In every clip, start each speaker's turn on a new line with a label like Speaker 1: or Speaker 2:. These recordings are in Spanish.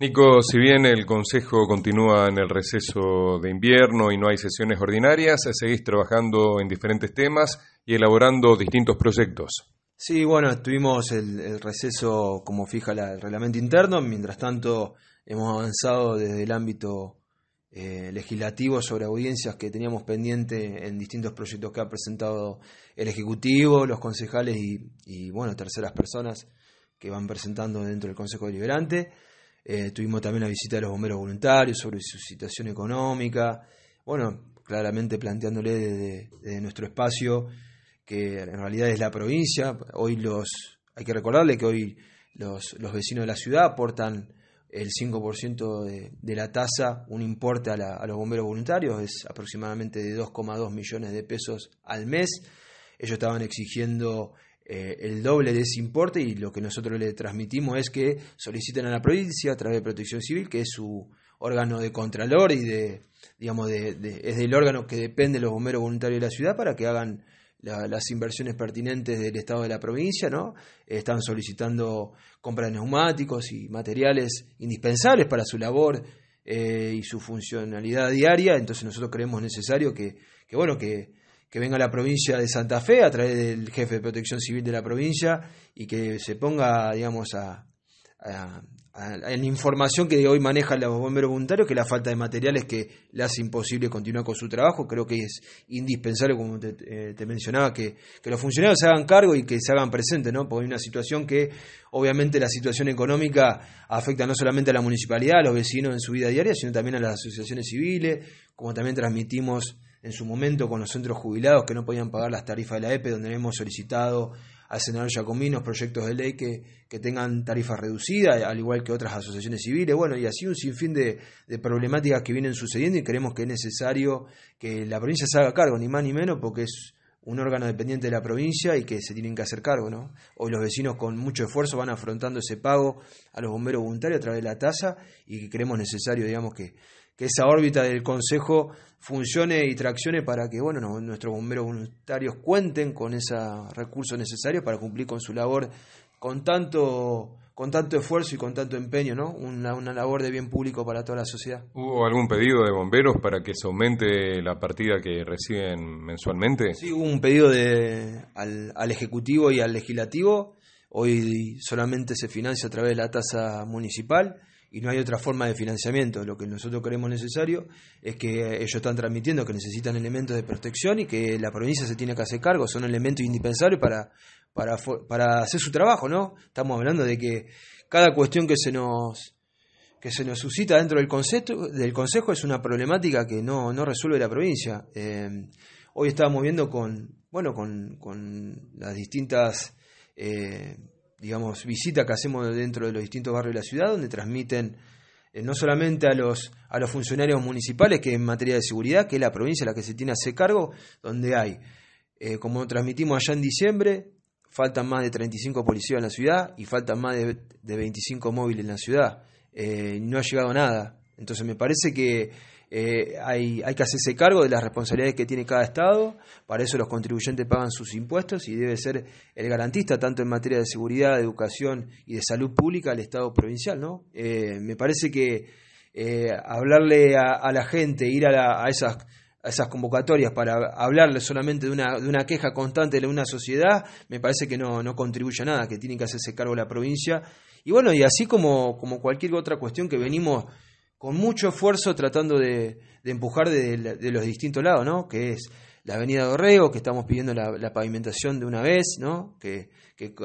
Speaker 1: Nico, si bien el Consejo continúa en el receso de invierno y no hay sesiones ordinarias, seguís trabajando en diferentes temas y elaborando distintos proyectos.
Speaker 2: Sí, bueno, tuvimos el, receso como fija el reglamento interno, mientras tanto hemos avanzado desde el ámbito eh, legislativo sobre audiencias que teníamos pendiente en distintos proyectos que ha presentado el Ejecutivo, los concejales y, y bueno, terceras personas que van presentando dentro del Consejo Deliberante. Eh, tuvimos también la visita de los bomberos voluntarios sobre su situación económica. Bueno, claramente planteándole desde, nuestro espacio que en realidad es la provincia. Hoy los, hay que recordarle que hoy los, vecinos de la ciudad aportan el 5% de, de, la tasa, un importe a, a, los bomberos voluntarios, es aproximadamente de 2,2 millones de pesos al mes. Ellos estaban exigiendo eh, el doble de ese importe y lo que nosotros le transmitimos es que soliciten a la provincia a través de Protección Civil, que es su órgano de contralor y de, digamos, de, es del órgano que depende los bomberos voluntarios de la ciudad para que hagan las inversiones pertinentes del Estado de la provincia, ¿no? Están solicitando compra de neumáticos y materiales indispensables para su labor eh, y su funcionalidad diaria, entonces nosotros creemos necesario que, que bueno, que que venga a la provincia de Santa Fe a través del jefe de protección civil de la provincia y que se ponga, digamos, a, la información que hoy maneja los bomberos voluntarios, que la falta de materiales que le hace imposible continuar con su trabajo. Creo que es indispensable, como eh, te, mencionaba, que, que, los funcionarios se hagan cargo y que se hagan presentes, ¿no? Porque hay una situación que, obviamente, la situación económica afecta no solamente a la municipalidad, a los vecinos en su vida diaria, sino también a las asociaciones civiles, como también transmitimos en su momento con los centros jubilados que no podían pagar las tarifas de la EPE, e, donde hemos solicitado al senador Giacomino proyectos de ley que, tengan tarifas reducidas, al igual que otras asociaciones civiles, bueno, y así un sinfín de, de problemáticas que vienen sucediendo y creemos que es necesario que la provincia se haga cargo, ni más ni menos, porque es un órgano dependiente de la provincia y que se tienen que hacer cargo, ¿no? Hoy los vecinos con mucho esfuerzo van afrontando ese pago a los bomberos voluntarios a través de la tasa y que creemos necesario, digamos, que, que esa órbita del Consejo funcione y traccione para que bueno, nuestros bomberos voluntarios cuenten con esos recursos necesarios para cumplir con su labor con tanto, con tanto esfuerzo y con tanto empeño, ¿no? Una, labor de bien público para toda la sociedad. ¿Hubo algún
Speaker 1: pedido de bomberos para que se aumente la partida que reciben mensualmente? Sí,
Speaker 2: hubo un pedido al, al Ejecutivo y al Legislativo. Hoy solamente se financia a través de la tasa municipal y no hay otra forma de financiamiento. Lo que nosotros creemos necesario es que ellos están transmitiendo que necesitan elementos de protección y que la provincia se tiene que hacer cargo, son elementos indispensables para, para, hacer su trabajo, ¿no? Estamos hablando de que cada cuestión que se nos que se nos suscita dentro del concepto del consejo es una problemática que no, resuelve la provincia. Eh, hoy estábamos viendo con bueno con, las distintas eh, digamos, visita que hacemos dentro de los distintos barrios de la ciudad, donde transmiten eh, no solamente a los, a los funcionarios municipales, que en materia de seguridad, que es la provincia la que se tiene a ese cargo, donde hay, eh, como transmitimos allá en diciembre, faltan más de 35 policías en la ciudad y faltan más de, de 25 móviles en la ciudad. Eh, no ha llegado nada. Entonces me parece que eh, hay, hay, que hacerse cargo de las responsabilidades que tiene cada Estado, para eso los contribuyentes pagan sus impuestos y debe ser el garantista tanto en materia de seguridad, de educación y de salud pública el Estado provincial. ¿no? Eh, me parece que eh, hablarle a, la gente, ir a, esas esas convocatorias para hablarle solamente de una, queja constante de una sociedad, me parece que no, contribuye a nada, que tiene que hacerse cargo la provincia. Y bueno, y así como cualquier otra cuestión que venimos con mucho esfuerzo tratando de, empujar de, los distintos lados, ¿no? Que es la avenida Dorrego, que estamos pidiendo la, pavimentación de una vez, ¿no? Que,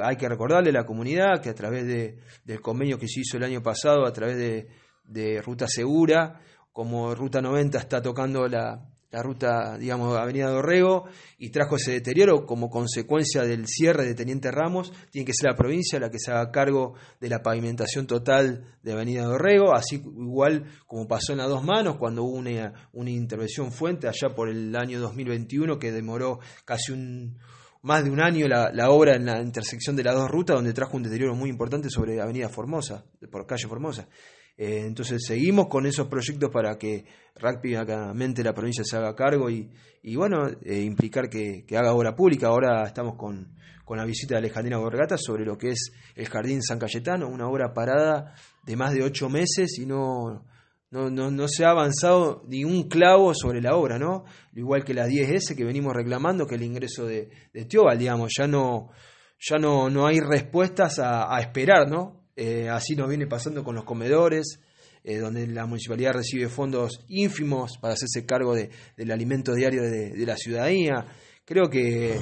Speaker 2: hay que recordarle a la comunidad que a través del convenio que se hizo el año pasado, a través de, Ruta Segura, como Ruta 90 está tocando la, la ruta, digamos, Avenida Dorrego, y trajo ese deterioro como consecuencia del cierre de Teniente Ramos, tiene que ser la provincia la que se haga cargo de la pavimentación total de Avenida Dorrego, así igual como pasó en las dos manos cuando hubo una, intervención fuente allá por el año 2021 que demoró casi un, más de un año la, obra en la intersección de las dos rutas, donde trajo un deterioro muy importante sobre Avenida Formosa, por calle Formosa. Eh, entonces seguimos con esos proyectos para que rápidamente la provincia se haga cargo y, bueno, eh, implicar que, haga obra pública. Ahora estamos con, con la visita de Alejandrina Borgata sobre lo que es el Jardín San Cayetano, una obra parada de más de ocho meses y no, no, no, se ha avanzado ni un clavo sobre la obra, ¿no? Igual que las 10S que venimos reclamando, que el ingreso de, de Teobal, digamos, ya no, ya no, no hay respuestas a, a esperar, ¿no? Eh, así nos viene pasando con los comedores, eh, donde la municipalidad recibe fondos ínfimos para hacerse cargo del alimento diario de, la ciudadanía. Creo que eh,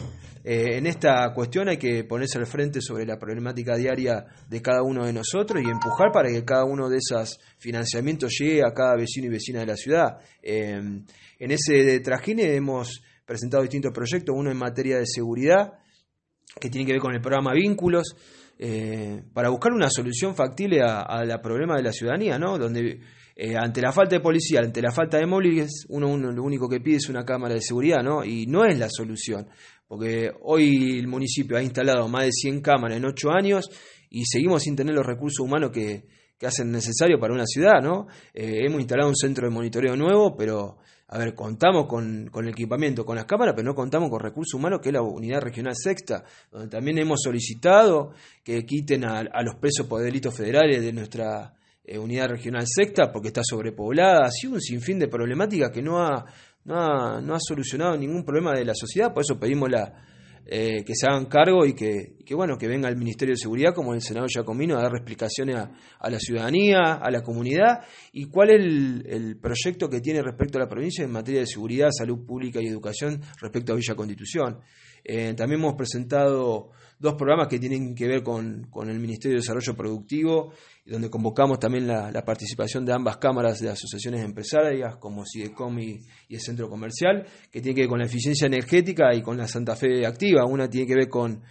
Speaker 2: en esta cuestión hay que ponerse al frente sobre la problemática diaria de cada uno de nosotros y empujar para que cada uno de esos financiamientos llegue a cada vecino y vecina de la ciudad. Em, en ese trajine hemos presentado distintos proyectos, uno en materia de seguridad, que tiene que ver con el programa Vínculos, eh, para buscar una solución factible al problema de la ciudadanía, ¿no? Donde eh, ante la falta de policía, ante la falta de móviles, uno, lo único que pide es una cámara de seguridad, ¿no? Y no es la solución, porque hoy el municipio ha instalado más de 100 cámaras en 8 años y seguimos sin tener los recursos humanos que, hacen necesario para una ciudad, ¿no? Eh, hemos instalado un centro de monitoreo nuevo, pero a ver, contamos con, el equipamiento, con las cámaras, pero no contamos con recursos humanos, que es la unidad regional sexta, donde también hemos solicitado que quiten a, los presos por delitos federales de nuestra eh, unidad regional sexta, porque está sobrepoblada, ha sido un sinfín de problemáticas que no ha solucionado ningún problema de la sociedad, por eso pedimos la, eh, que se hagan cargo y que, que, bueno, que venga el Ministerio de Seguridad como el Senado Giacomino a dar explicaciones a, la ciudadanía, a la comunidad y cuál es el, el, proyecto que tiene respecto a la provincia en materia de seguridad, salud pública y educación respecto a Villa Constitución. Eh, también hemos presentado dos programas que tienen que ver con, el Ministerio de Desarrollo Productivo, donde convocamos también la, participación de ambas cámaras de asociaciones empresarias, como SIDECOM y, el Centro Comercial, que tiene que ver con la eficiencia energética y con la Santa Fe Activa. Una tiene que ver con,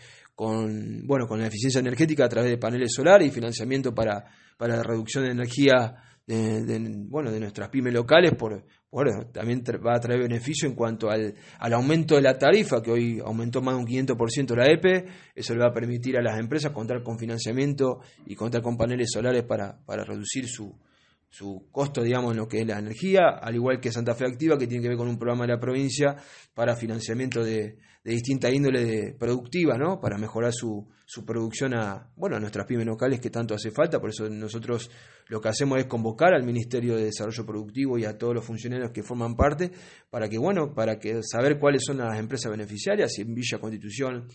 Speaker 2: la eficiencia energética a través de paneles solares y financiamiento para, la reducción de energía de, de nuestras pymes locales por, bueno, también va a traer beneficio en cuanto al, aumento de la tarifa, que hoy aumentó más de un 500% la EPE. Eso le va a permitir a las empresas contar con financiamiento y contar con paneles solares para, para reducir su, su costo, digamos, en lo que es la energía, al igual que Santa Fe Activa, que tiene que ver con un programa de la provincia para financiamiento de, de distinta índole de productiva, ¿no? Para mejorar su, su producción a, bueno, a nuestras pymes locales que tanto hace falta, por eso nosotros lo que hacemos es convocar al Ministerio de Desarrollo Productivo y a todos los funcionarios que forman parte para que, bueno, para que saber cuáles son las empresas beneficiarias, si en Villa Constitución,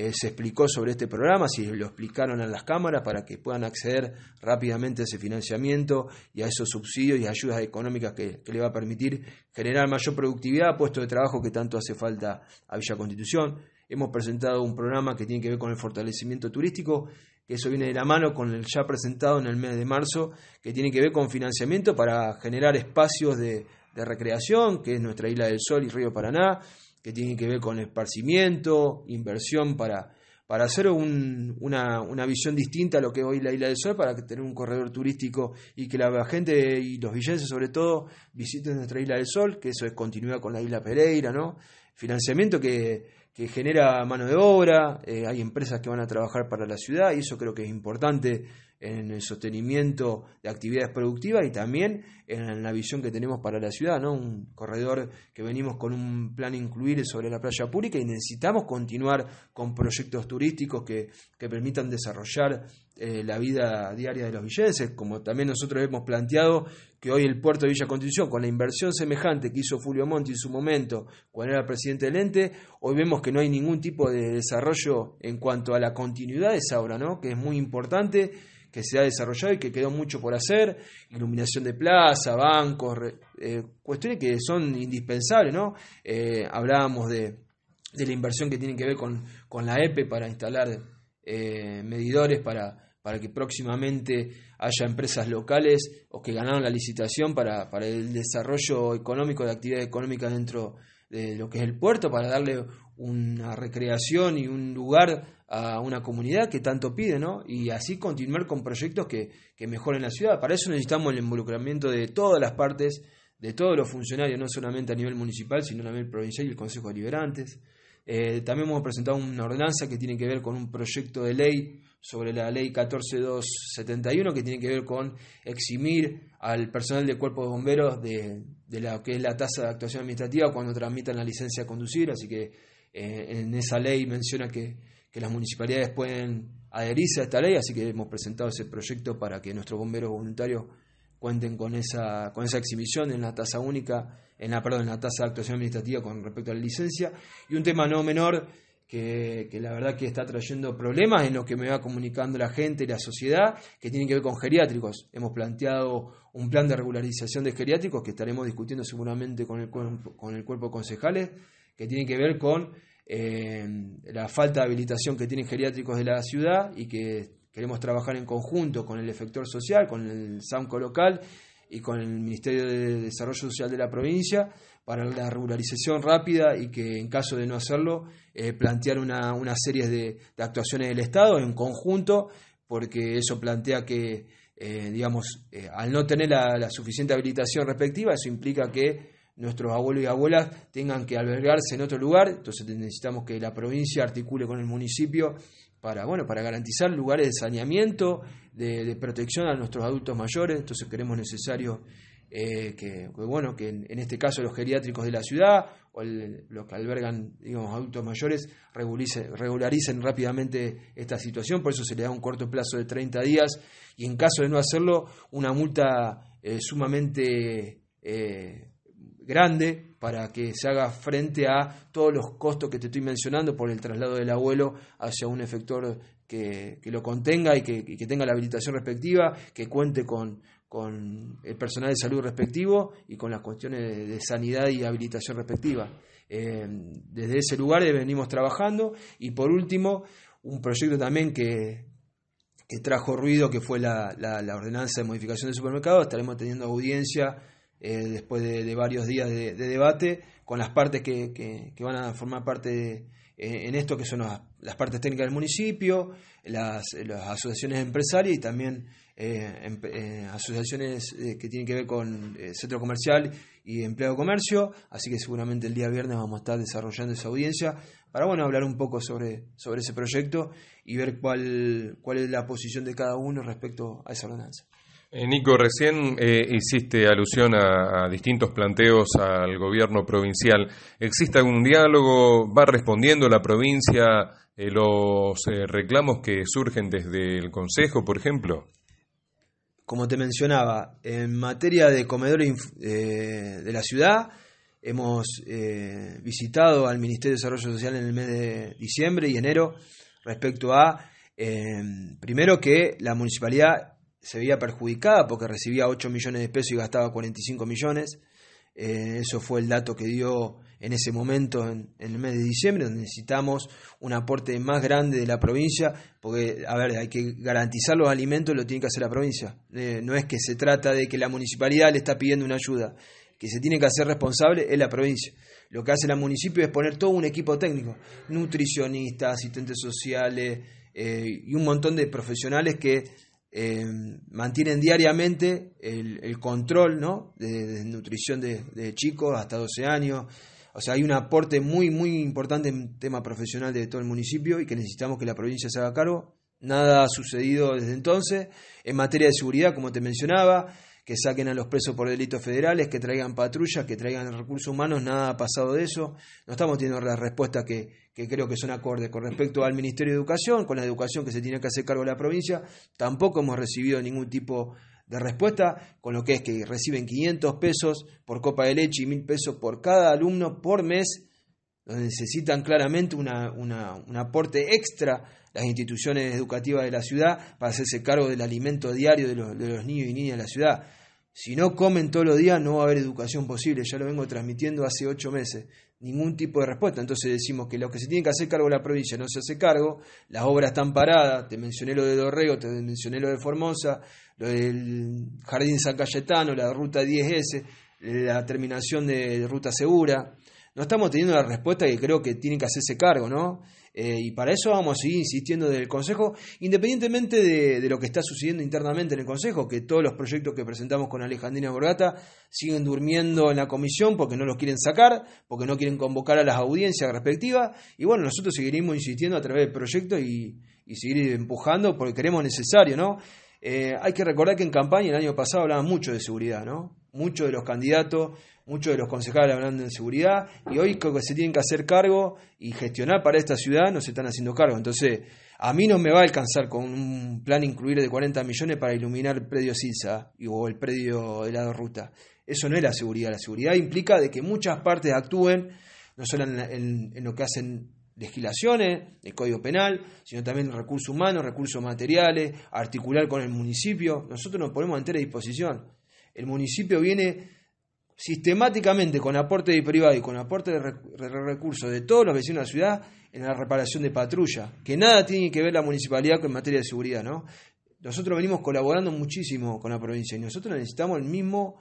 Speaker 2: eh, se explicó sobre este programa, si lo explicaron a las cámaras para que puedan acceder rápidamente a ese financiamiento y a esos subsidios y ayudas económicas que, le va a permitir generar mayor productividad, puesto de trabajo que tanto hace falta a Villa Constitución. Hemos presentado un programa que tiene que ver con el fortalecimiento turístico, que eso viene de la mano con el ya presentado en el mes de marzo, que tiene que ver con financiamiento para generar espacios de recreación, que es nuestra Isla del Sol y Río Paraná, que tienen que ver con esparcimiento, inversión para, para hacer una, visión distinta a lo que hoy la Isla del Sol, para tener un corredor turístico y que la gente y los villenses sobre todo visiten nuestra Isla del Sol, que eso es continuidad con la Isla Pereira, ¿no? Financiamiento que, genera mano de obra, eh, hay empresas que van a trabajar para la ciudad y eso creo que es importante en el sostenimiento de actividades productivas y también en la visión que tenemos para la ciudad, ¿no? Un corredor que venimos con un plan incluir sobre la playa pública y necesitamos continuar con proyectos turísticos que, permitan desarrollar eh, la vida diaria de los villenses, como también nosotros hemos planteado que hoy el puerto de Villa Constitución, con la inversión semejante que hizo Fulvio Monti en su momento cuando era presidente del ente, hoy vemos que no hay ningún tipo de desarrollo en cuanto a la continuidad de esa obra, ¿no? Que es muy importante que se ha desarrollado y que quedó mucho por hacer, iluminación de plaza, bancos, eh, cuestiones que son indispensables, ¿no? Eh, hablábamos de, la inversión que tiene que ver con, la EPE e para instalar eh, medidores para, para que próximamente haya empresas locales o que ganaron la licitación para, para el desarrollo económico, de actividad económica dentro de lo que es el puerto, para darle una recreación y un lugar a una comunidad que tanto pide, ¿no? Y así continuar con proyectos que, mejoren la ciudad. Para eso necesitamos el involucramiento de todas las partes, de todos los funcionarios, no solamente a nivel municipal, sino a nivel provincial y el Consejo de Liberantes. Eh, también hemos presentado una ordenanza que tiene que ver con un proyecto de ley sobre la ley 14271 que tiene que ver con eximir al personal del cuerpo de bomberos de, lo que es la tasa de actuación administrativa cuando transmitan la licencia de conducir, así que eh, en esa ley menciona que que las municipalidades pueden adherirse a esta ley, así que hemos presentado ese proyecto para que nuestros bomberos voluntarios cuenten con esa, con esa exhibición en la tasa única, en la, perdón, en la tasa de actuación administrativa con respecto a la licencia. Y un tema no menor que, la verdad que está trayendo problemas en lo que me va comunicando la gente y la sociedad, que tiene que ver con geriátricos. Hemos planteado un plan de regularización de geriátricos que estaremos discutiendo seguramente con el, con el cuerpo de concejales, que tiene que ver con la falta de habilitación que tienen geriátricos de la ciudad y que queremos trabajar en conjunto con el efector social, con el SAMCO local y con el Ministerio de Desarrollo Social de la provincia para la regularización rápida y que en caso de no hacerlo, eh, plantear una, serie de, actuaciones del Estado en conjunto, porque eso plantea que, eh, digamos, eh, al no tener la, suficiente habilitación respectiva, eso implica que nuestros abuelos y abuelas tengan que albergarse en otro lugar, entonces necesitamos que la provincia articule con el municipio para, bueno, para garantizar lugares de saneamiento, de, protección a nuestros adultos mayores, entonces queremos necesario eh, que, bueno, que en, este caso los geriátricos de la ciudad o los que albergan digamos, adultos mayores regularicen, rápidamente esta situación, por eso se le da un corto plazo de 30 días y en caso de no hacerlo, una multa eh, sumamente... Eh, grande para que se haga frente a todos los costos que te estoy mencionando por el traslado del abuelo hacia un efector que, lo contenga y que, tenga la habilitación respectiva, que cuente con, el personal de salud respectivo y con las cuestiones de, sanidad y habilitación respectiva. Em, desde ese lugar venimos trabajando y por último, un proyecto también que, trajo ruido, que fue la, la, la ordenanza de modificación del supermercado, estaremos teniendo audiencia eh, después de, varios días de, debate, con las partes que, van a formar parte eh, en esto, que son las, partes técnicas del municipio, las, asociaciones empresarias y también eh, asociaciones que tienen que ver con centro comercial y empleo de comercio, así que seguramente el día viernes vamos a estar desarrollando esa audiencia para bueno hablar un poco sobre, sobre ese proyecto y ver cuál, cuál es la posición de cada uno respecto a esa ordenanza.
Speaker 1: Eh, Nico, recién eh, hiciste alusión a, distintos planteos al gobierno provincial. ¿Existe algún diálogo? ¿Va respondiendo la provincia eh, los reclamos que surgen desde el Consejo, por ejemplo?
Speaker 2: Como te mencionaba, en materia de comedores de la ciudad, hemos visitado al Ministerio de Desarrollo Social en el mes de diciembre y enero respecto a, primero, que la municipalidad se veía perjudicada porque recibía 8 millones de pesos y gastaba 45 millones. Eh, eso fue el dato que dio en ese momento, en, el mes de diciembre, donde necesitamos un aporte más grande de la provincia, porque, a ver, hay que garantizar los alimentos, lo tiene que hacer la provincia. Eh, no es que se trata de que la municipalidad le está pidiendo una ayuda, que se tiene que hacer responsable es la provincia. Lo que hace la municipio es poner todo un equipo técnico, nutricionistas, asistentes sociales eh, y un montón de profesionales que eh, mantienen diariamente el, control ¿no? de, nutrición de, chicos hasta 12 años. O sea, hay un aporte muy, muy importante en tema profesional de todo el municipio y que necesitamos que la provincia se haga cargo. Nada ha sucedido desde entonces. En materia de seguridad, como te mencionaba, que saquen a los presos por delitos federales, que traigan patrullas, que traigan recursos humanos, nada ha pasado de eso. No estamos teniendo las respuestas que, creo que son acordes. Con respecto al Ministerio de Educación, con la educación que se tiene que hacer cargo de la provincia, tampoco hemos recibido ningún tipo de respuesta, con lo que es que reciben 500 pesos por copa de leche y 1000 pesos por cada alumno por mes, donde necesitan claramente un aporte extra las instituciones educativas de la ciudad para hacerse cargo del alimento diario de los, de los niños y niñas de la ciudad. Si no comen todos los días, no va a haber educación posible. Ya lo vengo transmitiendo hace ocho meses. Ningún tipo de respuesta. Entonces decimos que lo que se tienen que hacer cargo de la provincia no se hace cargo, las obras están paradas. Te mencioné lo de Dorrego, te mencioné lo de Formosa, lo del Jardín San Cayetano, la ruta 10S, la terminación de ruta segura. No estamos teniendo la respuesta que creo que tienen que hacerse cargo, ¿no? Eh, y para eso vamos a seguir insistiendo del Consejo, independientemente de, lo que está sucediendo internamente en el Consejo, que todos los proyectos que presentamos con Alejandrina Borgata siguen durmiendo en la comisión porque no los quieren sacar, porque no quieren convocar a las audiencias respectivas. Y bueno, nosotros seguiremos insistiendo a través del proyecto y, seguir empujando porque queremos necesario, ¿no? Eh, hay que recordar que en campaña el año pasado hablaban mucho de seguridad, ¿no? muchos de los candidatos, muchos de los concejales hablando de seguridad, y hoy creo que se tienen que hacer cargo y gestionar para esta ciudad, no se están haciendo cargo. Entonces, a mí no me va a alcanzar con un plan incluir de 40 millones para iluminar el predio Silsa o el predio de la ruta. Eso no es la seguridad. La seguridad implica de que muchas partes actúen, no solo en, en lo que hacen legislaciones, el código penal, sino también recursos humanos, recursos materiales, articular con el municipio. Nosotros nos ponemos a entera disposición. El municipio viene sistemáticamente con aporte de privado y con aporte de recursos de todos los vecinos de la ciudad en la reparación de patrulla, que nada tiene que ver la municipalidad con materia de seguridad, ¿no? Nosotros venimos colaborando muchísimo con la provincia y nosotros necesitamos el mismo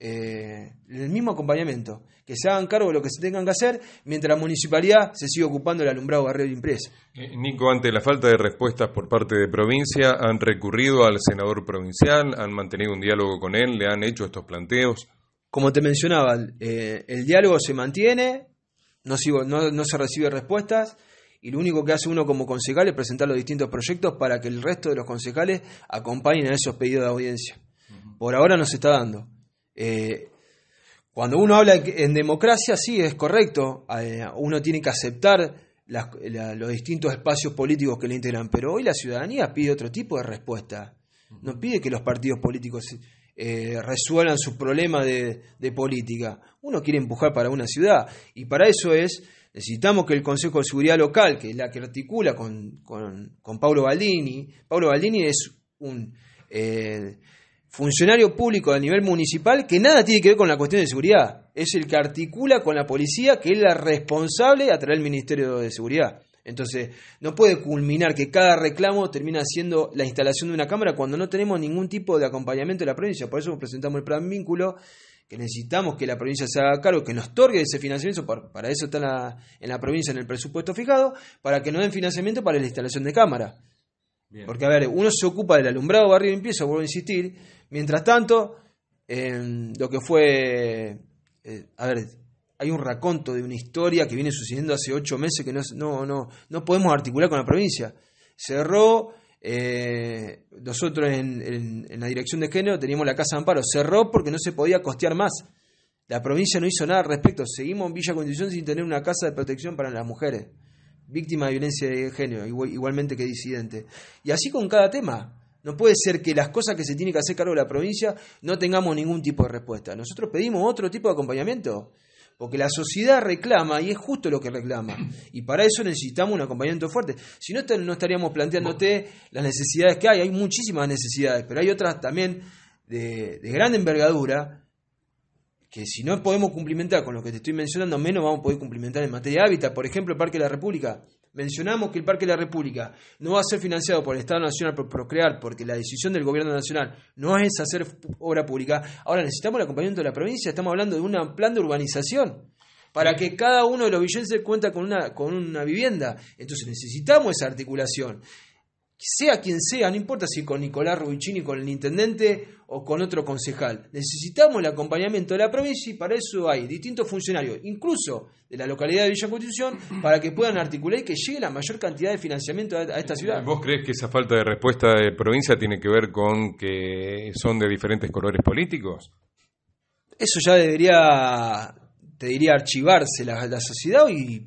Speaker 2: eh, el mismo acompañamiento, que se hagan cargo de lo que se tengan que hacer, mientras la municipalidad se sigue ocupando el alumbrado barrio de impresa.
Speaker 1: Eh, Nico, ante la falta de respuestas por parte de provincia, ¿han recurrido al senador provincial? ¿Han mantenido un diálogo con él? ¿Le han hecho estos planteos?
Speaker 2: Como te mencionaba, eh, el diálogo se mantiene, no, no se recibe respuestas y lo único que hace uno como concejal es presentar los distintos proyectos para que el resto de los concejales acompañen a esos pedidos de audiencia. Por ahora no se está dando. Eh, cuando uno habla en democracia, sí, es correcto, eh, uno tiene que aceptar los distintos espacios políticos que le integran, pero hoy la ciudadanía pide otro tipo de respuesta. No pide que los partidos políticos eh, resuelvan su problema de, política. Uno quiere empujar para una ciudad y para eso es Necesitamos que el Consejo de Seguridad Local, que es la que articula con, con, Pablo Baldini, Pablo Baldini es un funcionario público a nivel municipal que nada tiene que ver con la cuestión de seguridad. Es el que articula con la policía que es la responsable a través del Ministerio de Seguridad. Entonces, no puede culminar que cada reclamo termina siendo la instalación de una cámara cuando no tenemos ningún tipo de acompañamiento de la provincia. Por eso presentamos el plan vínculo, que necesitamos que la provincia se haga cargo, que nos otorgue ese financiamiento, para eso está en la, provincia en el presupuesto fijado, para que nos den financiamiento para la instalación de cámara. Porque, a ver, uno se ocupa del alumbrado barrio limpieza, vuelvo a insistir, Mientras tanto, em, lo que fue, eh, a ver, hay un raconto de una historia que viene sucediendo hace ocho meses que no, no, no, podemos articular con la provincia. Cerró, eh, nosotros en, la dirección de género teníamos la Casa de Amparo, cerró porque no se podía costear más. La provincia no hizo nada al respecto, seguimos en Villa Constitución sin tener una casa de protección para las mujeres, víctimas de violencia de género, igualmente que disidente. Y así con cada tema. No puede ser que las cosas que se tiene que hacer cargo de la provincia no tengamos ningún tipo de respuesta. Nosotros pedimos otro tipo de acompañamiento, porque la sociedad reclama y es justo lo que reclama. Y para eso necesitamos un acompañamiento fuerte. Si no, no estaríamos planteándote las necesidades que hay. Hay muchísimas necesidades, pero hay otras también de, gran envergadura que si no podemos cumplimentar con lo que te estoy mencionando, menos vamos a poder cumplimentar en materia de hábitat. Por ejemplo, el Parque de la República Mencionamos que el Parque de la República no va a ser financiado por el Estado Nacional por procrear, porque la decisión del Gobierno Nacional no es hacer obra pública. Ahora necesitamos el acompañamiento de la provincia, estamos hablando de un plan de urbanización para que cada uno de los villenses cuenta con una, con una vivienda. Entonces necesitamos esa articulación sea quien sea, no importa si con Nicolás Rubicini, con el intendente o con otro concejal. Necesitamos el acompañamiento de la provincia y para eso hay distintos funcionarios, incluso de la localidad de Villa Constitución, para que puedan articular y que llegue la mayor cantidad de financiamiento a, esta ciudad.
Speaker 1: ¿Vos crees que esa falta de respuesta de provincia tiene que ver con que son de diferentes colores políticos?
Speaker 2: Eso ya debería, te diría, archivarse la, la sociedad y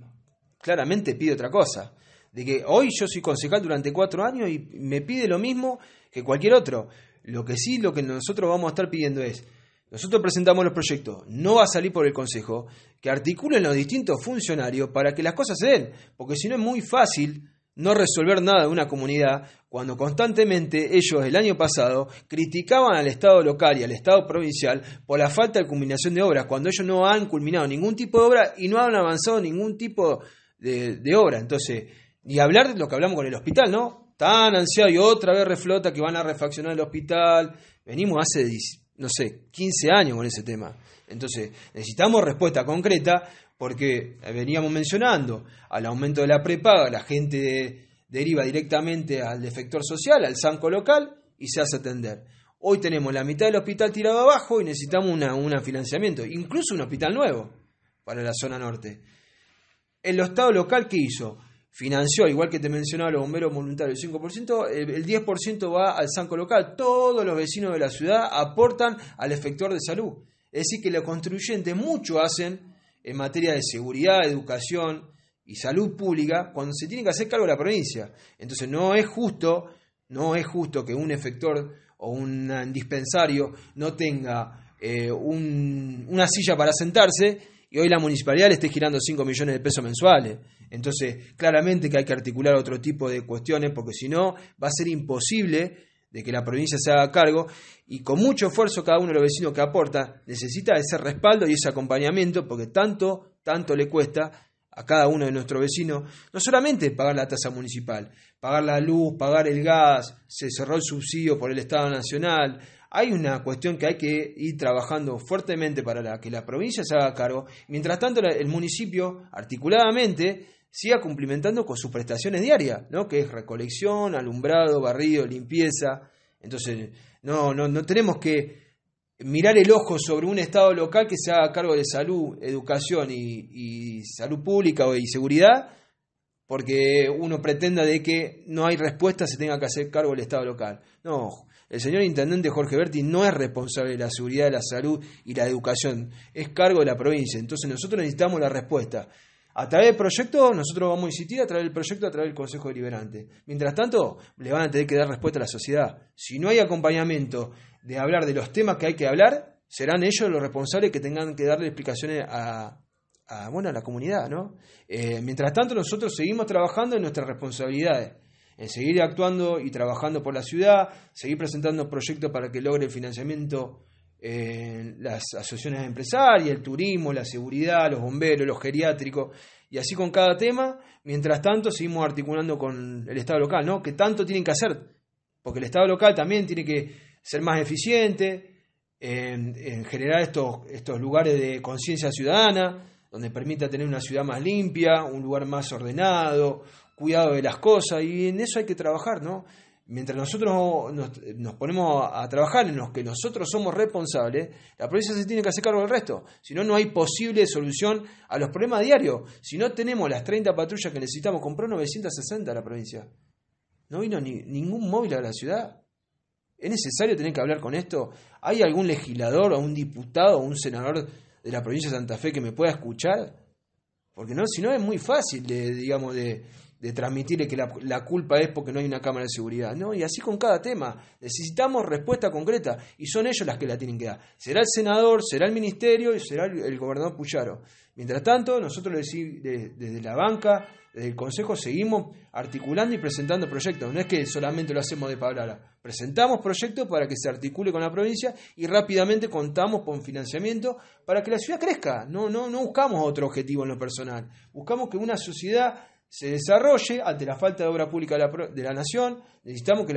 Speaker 2: claramente pide otra cosa de que hoy yo soy concejal durante cuatro años y me pide lo mismo que cualquier otro. Lo que sí, lo que nosotros vamos a estar pidiendo es, nosotros presentamos los proyectos, no va a salir por el Consejo, que articulen los distintos funcionarios para que las cosas se den, porque si no es muy fácil no resolver nada de una comunidad cuando constantemente ellos el año pasado criticaban al Estado local y al Estado provincial por la falta de culminación de obras, cuando ellos no han culminado ningún tipo de obra y no han avanzado ningún tipo de, de obra. Entonces, y hablar de lo que hablamos con el hospital, ¿no? Tan ansiado y otra vez reflota que van a refaccionar el hospital. Venimos hace, no sé, 15 años con ese tema. Entonces, necesitamos respuesta concreta porque veníamos mencionando al aumento de la prepaga, la gente deriva directamente al defector social, al zanco local y se hace atender. Hoy tenemos la mitad del hospital tirado abajo y necesitamos un financiamiento, incluso un hospital nuevo para la zona norte. El Estado local, ¿qué hizo? financió, igual que te mencionaba, los bomberos voluntarios, el 5%, el 10% va al Sanco Local. Todos los vecinos de la ciudad aportan al efector de salud. Es decir, que los contribuyentes mucho hacen en materia de seguridad, educación y salud pública cuando se tiene que hacer cargo de la provincia. Entonces no es justo, no es justo que un efector o un dispensario no tenga eh, una silla para sentarse y hoy la municipalidad le esté girando 5 millones de pesos mensuales. Entonces, claramente que hay que articular otro tipo de cuestiones, porque si no, va a ser imposible de que la provincia se haga cargo y con mucho esfuerzo cada uno de los vecinos que aporta necesita ese respaldo y ese acompañamiento, porque tanto, tanto le cuesta a cada uno de nuestros vecinos, no solamente pagar la tasa municipal, pagar la luz, pagar el gas, se cerró el subsidio por el Estado Nacional, hay una cuestión que hay que ir trabajando fuertemente para que la provincia se haga cargo, mientras tanto el municipio articuladamente siga cumplimentando con sus prestaciones diarias, ¿no? que es recolección, alumbrado, barrido, limpieza. Entonces, no, no, no tenemos que mirar el ojo sobre un Estado local que se haga cargo de salud, educación y, salud pública y seguridad, porque uno pretenda de que no hay respuesta, se tenga que hacer cargo el Estado local. No, el señor Intendente Jorge Berti no es responsable de la seguridad, de la salud y la educación, es cargo de la provincia. Entonces nosotros necesitamos la respuesta. A través del proyecto, nosotros vamos a insistir a través del proyecto, a través del Consejo Deliberante. Mientras tanto, le van a tener que dar respuesta a la sociedad. Si no hay acompañamiento de hablar de los temas que hay que hablar, serán ellos los responsables que tengan que darle explicaciones a, bueno, a la comunidad. ¿no? Eh, mientras tanto, nosotros seguimos trabajando en nuestras responsabilidades en seguir actuando y trabajando por la ciudad, seguir presentando proyectos para que logre el financiamiento las asociaciones empresarias, el turismo, la seguridad, los bomberos, los geriátricos, y así con cada tema, mientras tanto seguimos articulando con el Estado local, ¿no? Que tanto tienen que hacer, porque el Estado local también tiene que ser más eficiente en, generar estos lugares de conciencia ciudadana, donde permita tener una ciudad más limpia, un lugar más ordenado, cuidado de las cosas, y en eso hay que trabajar, ¿no? mientras nosotros nos, ponemos a trabajar en los que nosotros somos responsables, la provincia se tiene que hacer cargo del resto. Si no, no hay posible solución a los problemas diarios. Si no tenemos las 30 patrullas que necesitamos, compró 960 la provincia. No vino ni, ningún móvil a la ciudad. ¿Es necesario tener que hablar con esto? ¿Hay algún legislador o un diputado o un senador de la provincia de Santa Fe que me pueda escuchar? Porque no, si no es muy fácil, digamos, de, de transmitirle que la, culpa es porque no hay una cámara de seguridad. No, y así con cada tema. Necesitamos respuesta concreta y son ellos las que la tienen que dar. Será el senador, será el ministerio y será el, gobernador Puyaro. Mientras tanto, nosotros desde, desde la banca, desde el Consejo, seguimos articulando y presentando proyectos. No es que solamente lo hacemos de palabra. Presentamos proyectos para que se articule con la provincia y rápidamente contamos con financiamiento para que la ciudad crezca. No, no, no buscamos otro objetivo en lo personal. Buscamos que una sociedad se desarrolle ante la falta de obra pública de la, nación. Necesitamos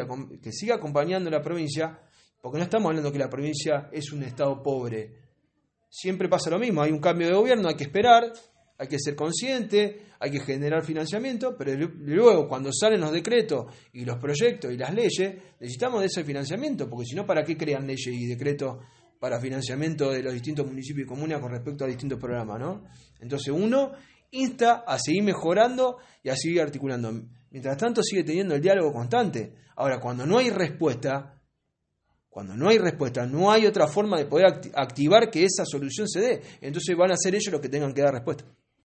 Speaker 2: que, siga acompañando la provincia, porque no estamos hablando que la provincia es un Estado pobre. Siempre pasa lo mismo, hay un cambio de gobierno, hay que esperar, hay que ser consciente, hay que generar financiamiento, pero luego cuando salen los decretos y los proyectos y las leyes, necesitamos de ese financiamiento, porque si no, ¿para qué crean leyes y decretos para financiamiento de los distintos municipios y comunas con respecto a distintos programas? ¿no? Entonces uno insta a seguir mejorando y a seguir articulando. Mientras tanto sigue teniendo el diálogo constante. Ahora, cuando no hay respuesta, cuando no hay respuesta, no hay otra forma de poder activar que esa solución se dé. Entonces van a ser ellos los que tengan que dar respuesta.